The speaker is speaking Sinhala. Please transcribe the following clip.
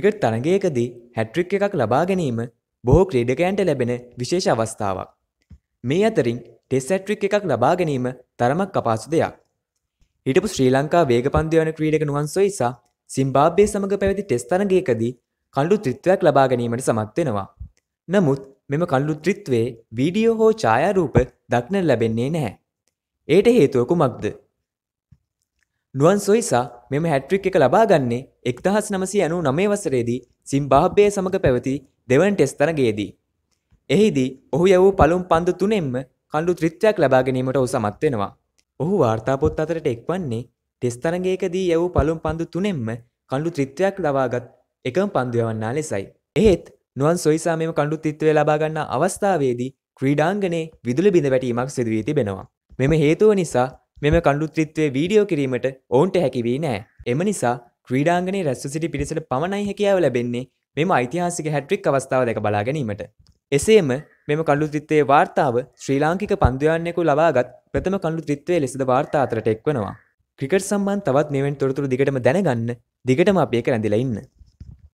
ක්‍රිකට් තරගයකදී හැට්‍රික් එකක් ලබා ගැනීම බොහෝ ක්‍රීඩකයන්ට ලැබෙන විශේෂ අවස්ථාවක්. මේ අතරින් ටෙස් ඇට්‍රික් එකක් ලබා ගැනීම තරමක් අපාසු දෙයක්. හිටපු ශ්‍රී ලංකා වේග පන්දයන ක්‍රීඩක නුවන්සොයිසා සිම්බාබ්බය සමඟ පැවැති ටෙස් තරගයකදී කණ්ඩු ත්‍රිත්වයක් ලබා ගැනීමට සමත් වෙනවා. නමුත් මෙම කණ්ඩු ත්‍රිත්වයේ වීඩියෝ හෝ ඡායාරූප දක්නට ලැබෙන්නේ නැහැ. ඒට හේතුවකු මක්ද. නුවන් සොයිසා මෙම හැට්‍රික් එක ලබාගන්නේ එක්දහස් නමසි ඇනු නමේ වසරේදී සිම්භාබ්බය සමඟ පැවති දෙවන් ටෙස් තරගේදී. එහිදී ඔහු යවූ පළුම් පන්දු තුනෙන්ම කණ්ඩු ත්‍රිත්වයක් ලබාගැනීමට ඔහු සමත්වෙනවා. ඔහු වාර්තාපොත් අතරට එක්වන්නේ ටෙස් තරගේකදී යවූ පළුම් පන්දු තුනෙන්ම කණ්ඩු ත්‍රිත්වයක් ලබාගත් එකම පන්දු යවන්නා ලෙසයි. එහෙත් නුවන් සොයිසා මෙම කණ්ඩු ත්‍රිත්වය ලබාගන්නා අවස්ථාවේදී ක්‍රීඩාංගනේ විදුලි බිඳ වැටීමක් සිදුවී තිබෙනවා. මෙම හේතුව නිසා මෙම කණ්ඩුත්‍රිත්වය වීඩියෝ කිරීමට ඔවුන්ට හැකිවී නෑ. එම නිසා ක්‍රීඩාංගනේ රැස්ව සිටි පිරිසට පමණයි හැකියාව ලැබෙන්නේ මෙම ඓතිහාසික හැට්‍රික් අවස්ථාව දැක බලා ගැනීමට. එසේම මෙම කණ්ඩුත්‍රිත්වයේ වාර්තාව ශ්‍රී ලාංකික පන්දුයාන්නෙකු ලබාගත් ප්‍රථම කණ්ඩුත්‍රිත්වය ලෙසද වාර්තා අතරට එක්වනවා. ක්‍රිකට් සම්බන් තවත් මෙවෙන් තොරතුරු දිගටම දැනගන්න දිගටම අපි එක රැඳිලා ඉන්න.